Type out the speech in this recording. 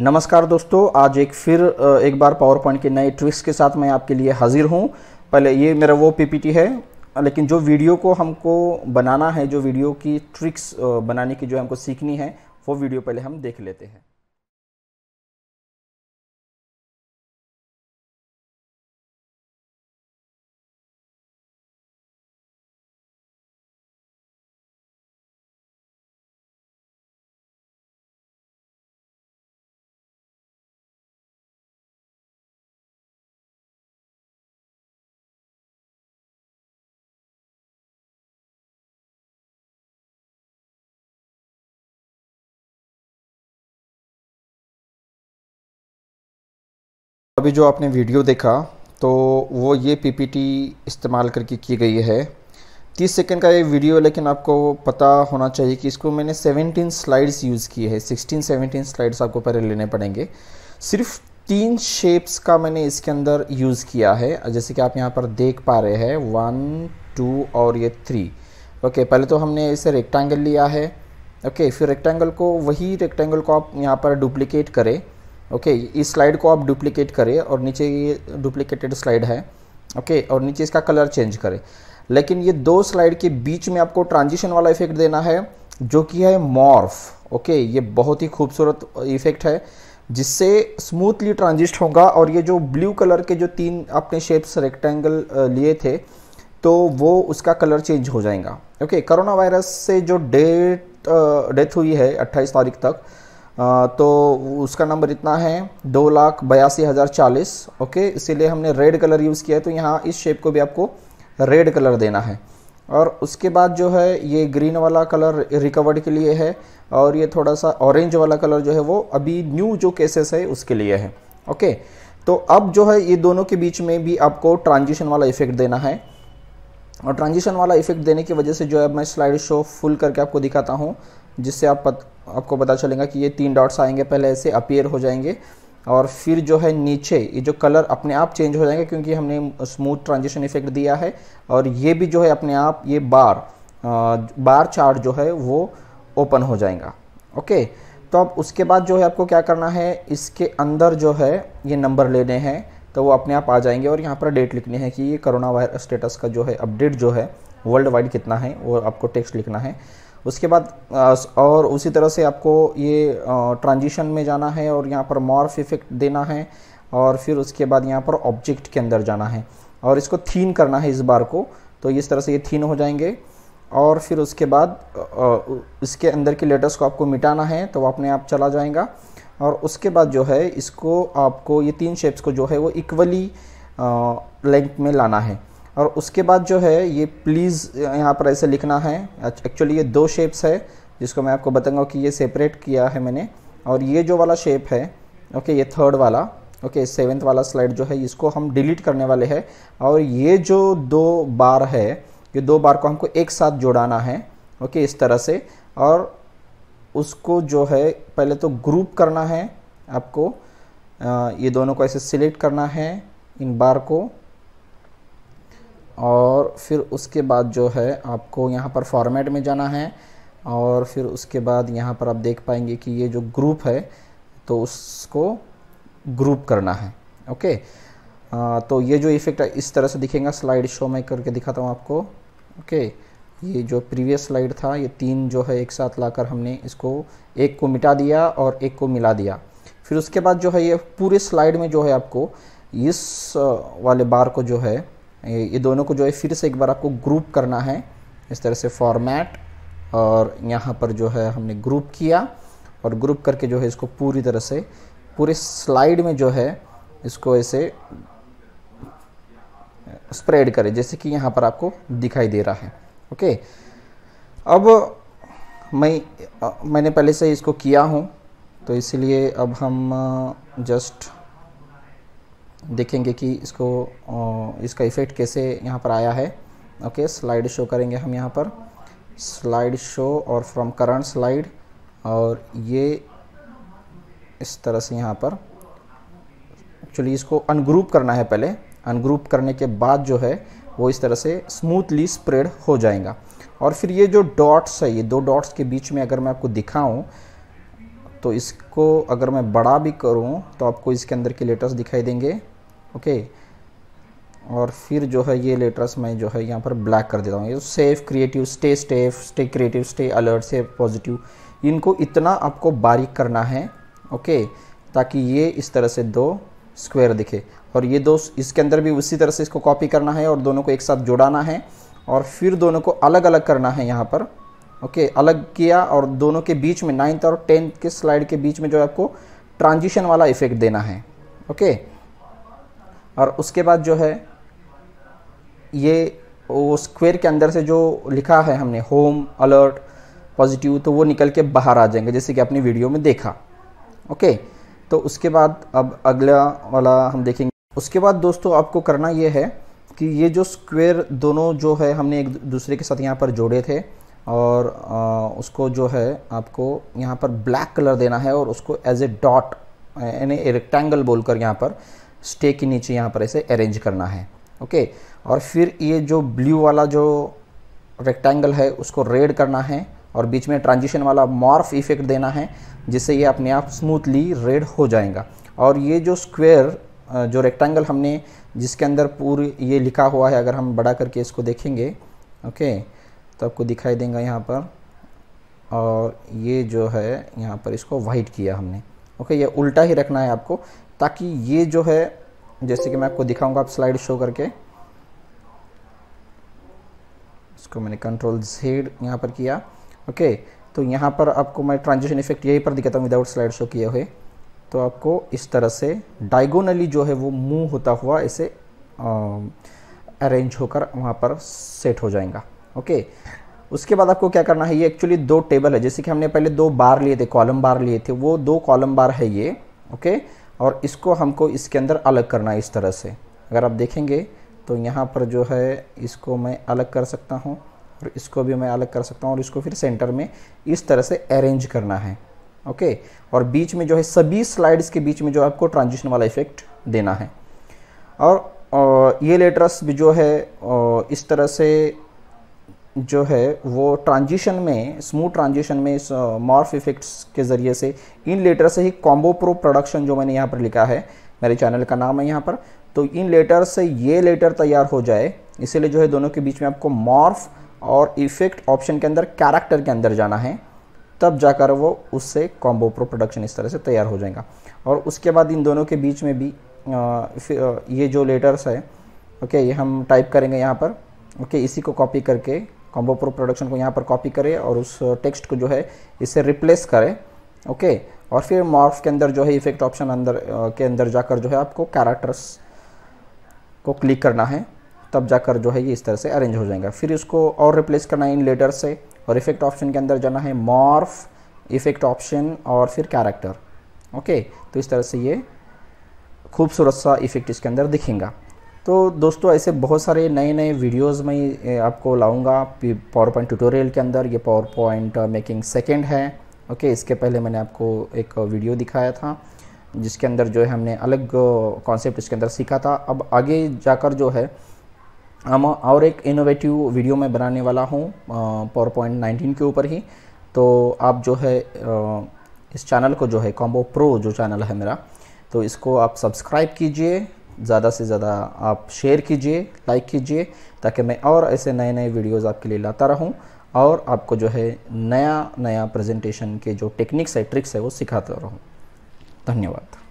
नमस्कार दोस्तों आज एक फिर एक बार पावर पॉइंट के नए ट्विक्स के साथ मैं आपके लिए हाजिर हूँ पहले ये मेरा वो पीपीटी है लेकिन जो वीडियो को हमको बनाना है जो वीडियो की ट्रिक्स बनाने की जो हमको सीखनी है वो वीडियो पहले हम देख लेते हैं अभी जो आपने वीडियो देखा तो वो ये पीपीटी इस्तेमाल करके की गई है 30 सेकंड का ये वीडियो लेकिन आपको पता होना चाहिए कि इसको मैंने 17 स्लाइड्स यूज़ की है 16 17 स्लाइड्स आपको पहले लेने पड़ेंगे सिर्फ तीन शेप्स का मैंने इसके अंदर यूज़ किया है जैसे कि आप यहाँ पर देख पा रहे हैं वन टू और ये थ्री ओके पहले तो हमने इसे रेक्टेंगल लिया है ओके फिर रेक्टेंगल को वही रेक्टेंगल को आप यहाँ पर डुप्लिकेट करें ओके इस स्लाइड को आप डुप्लीकेट करें और नीचे ये डुप्लीकेटेड स्लाइड है ओके और नीचे इसका कलर चेंज करें लेकिन ये दो स्लाइड के बीच में आपको ट्रांजिशन वाला इफेक्ट देना है जो कि है मॉर्फ ओके ये बहुत ही खूबसूरत इफेक्ट है जिससे स्मूथली ट्रांजिस्ट होगा और ये जो ब्लू कलर के जो तीन आपने शेप्स रेक्टेंगल लिए थे तो वो उसका कलर चेंज हो जाएगा ओके कोरोना वायरस से जो डेट डेथ हुई है 28 तारीख तक तो उसका नंबर इतना है दो लाख बयासी हज़ार चालीस ओके इसीलिए हमने रेड कलर यूज़ किया है तो यहाँ इस शेप को भी आपको रेड कलर देना है और उसके बाद जो है ये ग्रीन वाला कलर रिकवर्ड के लिए है और ये थोड़ा सा ऑरेंज वाला कलर जो है वो अभी न्यू जो केसेस है उसके लिए है ओके तो अब जो है ये दोनों के बीच में भी आपको ट्रांजिशन वाला इफेक्ट देना है और ट्रांजिशन वाला इफेक्ट देने की वजह से जो है मैं स्लाइड शो फुल करके आपको दिखाता हूँ जिससे आप पत, आपको पता चलेगा कि ये तीन डॉट्स आएंगे पहले ऐसे अपीयर हो जाएंगे और फिर जो है नीचे ये जो कलर अपने आप चेंज हो जाएंगे क्योंकि हमने स्मूथ ट्रांजिशन इफेक्ट दिया है और ये भी जो है अपने आप ये बार आ, बार चार्ट जो है वो ओपन हो जाएगा ओके तो अब उसके बाद जो है आपको क्या करना है इसके अंदर जो है ये नंबर लेने हैं तो वो अपने आप आ जाएंगे और यहाँ पर डेट लिखनी है कि ये कोरोना वायरस स्टेटस का जो है अपडेट जो है वर्ल्ड वाइड कितना है वो आपको टेक्स्ट लिखना है उसके बाद और उसी तरह से आपको ये ट्रांजिशन में जाना है और यहाँ पर मॉर्फ इफेक्ट देना है और फिर उसके बाद यहाँ पर ऑब्जेक्ट के अंदर जाना है और इसको थीन करना है इस बार को तो इस तरह से ये थीन हो जाएंगे और फिर उसके बाद इसके अंदर के लेटर्स को आपको मिटाना है तो अपने आप चला जाएगा और उसके बाद जो है इसको आपको ये तीन शेप्स को जो है वो इक्वली लेंथ में लाना है और उसके बाद जो है ये प्लीज़ यहाँ पर ऐसे लिखना है एक्चुअली ये दो शेप्स है जिसको मैं आपको बताऊँगा कि ये सेपरेट किया है मैंने और ये जो वाला शेप है ओके ये थर्ड वाला ओके सेवेंथ वाला स्लाइड जो है इसको हम डिलीट करने वाले हैं और ये जो दो बार है ये दो बार को हमको एक साथ जोड़ाना है ओके इस तरह से और उसको जो है पहले तो ग्रुप करना है आपको ये दोनों को ऐसे सिलेक्ट करना है इन बार को और फिर उसके बाद जो है आपको यहाँ पर फॉर्मेट में जाना है और फिर उसके बाद यहाँ पर आप देख पाएंगे कि ये जो ग्रुप है तो उसको ग्रुप करना है ओके आ, तो ये जो इफ़ेक्ट इस तरह से दिखेगा स्लाइड शो में करके दिखाता हूँ आपको ओके ये जो प्रीवियस स्लाइड था ये तीन जो है एक साथ लाकर हमने इसको एक को मिटा दिया और एक को मिला दिया फिर उसके बाद जो है ये पूरे स्लाइड में जो है आपको इस वाले बार को जो है ये दोनों को जो है फिर से एक बार आपको ग्रुप करना है इस तरह से फॉर्मेट और यहाँ पर जो है हमने ग्रुप किया और ग्रुप करके जो है इसको पूरी तरह से पूरे स्लाइड में जो है इसको ऐसे स्प्रेड करें जैसे कि यहाँ पर आपको दिखाई दे रहा है ओके अब मैं मैंने पहले से इसको किया हूँ तो इसलिए अब हम जस्ट uh, देखेंगे कि इसको इसका इफ़ेक्ट कैसे यहाँ पर आया है ओके स्लाइड शो करेंगे हम यहाँ पर स्लाइड शो और फ्रॉम करंट स्लाइड और ये इस तरह से यहाँ पर एक्चुअली इसको अनग्रुप करना है पहले अनग्रुप करने के बाद जो है वो इस तरह से स्मूथली स्प्रेड हो जाएगा और फिर ये जो डॉट्स है ये दो डॉट्स के बीच में अगर मैं आपको दिखाऊं तो इसको अगर मैं बड़ा भी करूं तो आपको इसके अंदर के लेटर्स दिखाई देंगे ओके और फिर जो है ये लेटर्स मैं जो है यहाँ पर ब्लैक कर देता हूँ ये सेफ क्रिएटिव स्टे स्टेफ स्टे क्रिएटिव स्टे अलर्ट से पॉजिटिव इनको इतना आपको बारीक करना है ओके ताकि ये इस तरह से दो स्क्वायर दिखे और ये दो इसके अंदर भी उसी तरह से इसको कॉपी करना है और दोनों को एक साथ जोड़ाना है और फिर दोनों को अलग अलग करना है यहाँ पर ओके अलग किया और दोनों के बीच में नाइन्थ और टेंथ के स्लाइड के बीच में जो आपको ट्रांजिशन वाला इफेक्ट देना है ओके और उसके बाद जो है ये वो स्क्वेयर के अंदर से जो लिखा है हमने होम अलर्ट पॉजिटिव तो वो निकल के बाहर आ जाएंगे जैसे कि आपने वीडियो में देखा ओके तो उसके बाद अब अगला वाला हम देखेंगे उसके बाद दोस्तों आपको करना ये है कि ये जो स्क्वेयर दोनों जो है हमने एक दूसरे के साथ यहाँ पर जोड़े थे और आ, उसको जो है आपको यहाँ पर ब्लैक कलर देना है और उसको एज ए डॉट यानी रेक्टेंगल बोलकर यहाँ पर स्टे के नीचे यहाँ पर ऐसे अरेंज करना है ओके और फिर ये जो ब्लू वाला जो रेक्टेंगल है उसको रेड करना है और बीच में ट्रांजिशन वाला मॉर्फ इफेक्ट देना है जिससे ये अपने आप स्मूथली रेड हो जाएगा और ये जो स्क्वेयर जो रेक्टेंगल हमने जिसके अंदर पूरी ये लिखा हुआ है अगर हम बड़ा करके इसको देखेंगे ओके तो आपको दिखाई देगा यहाँ पर और ये जो है यहाँ पर इसको वाइट किया हमने ओके ये उल्टा ही रखना है आपको ताकि ये जो है जैसे कि मैं आपको दिखाऊंगा आप स्लाइड शो करके इसको मैंने कंट्रोल जेड यहाँ पर किया ओके तो यहाँ पर आपको मैं ट्रांजिशन इफेक्ट यही पर दिखाता हूँ विदाउट स्लाइड शो किए हुए तो आपको इस तरह से डायगोनली जो है वो मूव होता हुआ इसे अरेंज होकर वहाँ पर सेट हो जाएगा ओके उसके बाद आपको क्या करना है ये एक्चुअली दो टेबल है जैसे कि हमने पहले दो बार लिए थे कॉलम बार लिए थे वो दो कॉलम बार है ये ओके और इसको हमको इसके अंदर अलग करना है इस तरह से अगर आप देखेंगे तो यहाँ पर जो है इसको मैं अलग कर सकता हूँ और इसको भी मैं अलग कर सकता हूँ और इसको फिर सेंटर में इस तरह से अरेंज करना है ओके और बीच में जो है सभी स्लाइड्स के बीच में जो आपको ट्रांजिशन वाला इफेक्ट देना है और ये लेटर्स भी जो है इस तरह से जो है वो ट्रांजिशन में स्मूथ ट्रांजिशन में इस मॉर्फ इफेक्ट्स के ज़रिए से इन लेटर से ही कॉम्बो प्रो प्रोडक्शन जो मैंने यहाँ पर लिखा है मेरे चैनल का नाम है यहाँ पर तो इन लेटर से ये लेटर तैयार हो जाए इसीलिए जो है दोनों के बीच में आपको मॉर्फ और इफेक्ट ऑप्शन के अंदर कैरेक्टर के अंदर जाना है तब जाकर वो उससे कॉम्बो प्रो प्रोडक्शन इस तरह से तैयार हो जाएगा और उसके बाद इन दोनों के बीच में भी ये जो लेटर्स है ओके ये हम टाइप करेंगे यहाँ पर ओके इसी को कॉपी करके कॉम्बो प्रो प्रोडक्शन को यहाँ पर कॉपी करें और उस टेक्स्ट uh, को जो है इसे रिप्लेस करें ओके और फिर मॉर्फ के अंदर जो है इफेक्ट ऑप्शन अंदर uh, के अंदर जाकर जो है आपको कैरेक्टर्स को क्लिक करना है तब जाकर जो है ये इस तरह से अरेंज हो जाएगा फिर इसको और रिप्लेस करना है इन लेटर से और इफेक्ट ऑप्शन के अंदर जाना है मॉर्फ इफेक्ट ऑप्शन और फिर कैरेक्टर ओके तो इस तरह से ये खूबसूरत सा इफेक्ट इसके अंदर दिखेगा तो दोस्तों ऐसे बहुत सारे नए नए वीडियोस में आपको लाऊंगा पावर पॉइंट ट्यूटोरियल के अंदर ये पावर पॉइंट मेकिंग सेकेंड है ओके इसके पहले मैंने आपको एक वीडियो दिखाया था जिसके अंदर जो है हमने अलग कॉन्सेप्ट uh, इसके अंदर सीखा था अब आगे जाकर जो है हम और एक इनोवेटिव वीडियो मैं बनाने वाला हूँ पावर पॉइंट नाइनटीन के ऊपर ही तो आप जो है uh, इस चैनल को जो है कॉम्बो प्रो जो चैनल है मेरा तो इसको आप सब्सक्राइब कीजिए ज़्यादा से ज़्यादा आप शेयर कीजिए लाइक कीजिए ताकि मैं और ऐसे नए नए वीडियोज़ आपके लिए लाता रहूँ और आपको जो है नया नया प्रेजेंटेशन के जो टेक्निक्स है ट्रिक्स है वो सिखाता रहूँ धन्यवाद